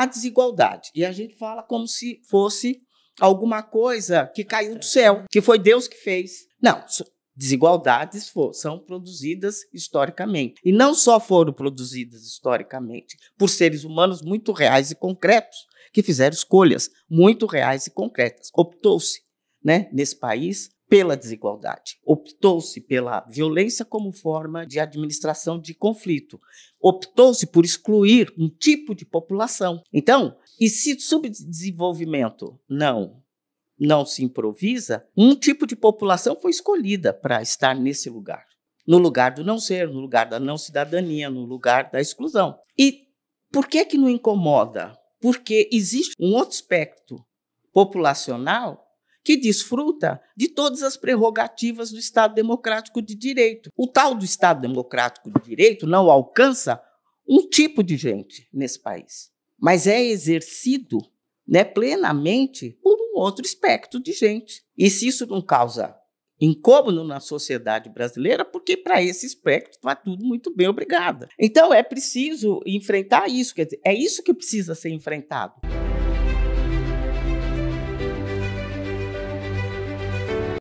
há desigualdade. E a gente fala como se fosse alguma coisa que caiu do céu, que foi Deus que fez. Não, Desigualdades são produzidas historicamente. E não só foram produzidas historicamente por seres humanos muito reais e concretos, que fizeram escolhas muito reais e concretas. Optou-se, né, nesse país, pela desigualdade. Optou-se pela violência como forma de administração de conflito. Optou-se por excluir um tipo de população. Então, e se subdesenvolvimento não não se improvisa, um tipo de população foi escolhida para estar nesse lugar. No lugar do não ser, no lugar da não cidadania, no lugar da exclusão. E por que que não incomoda? Porque existe um outro aspecto populacional que desfruta de todas as prerrogativas do Estado Democrático de Direito. O tal do Estado Democrático de Direito não alcança um tipo de gente nesse país, mas é exercido né, plenamente por um outro espectro de gente. E se isso não causa incômodo na sociedade brasileira, porque para esse espectro está tudo muito bem, obrigada. Então é preciso enfrentar isso, quer dizer, é isso que precisa ser enfrentado.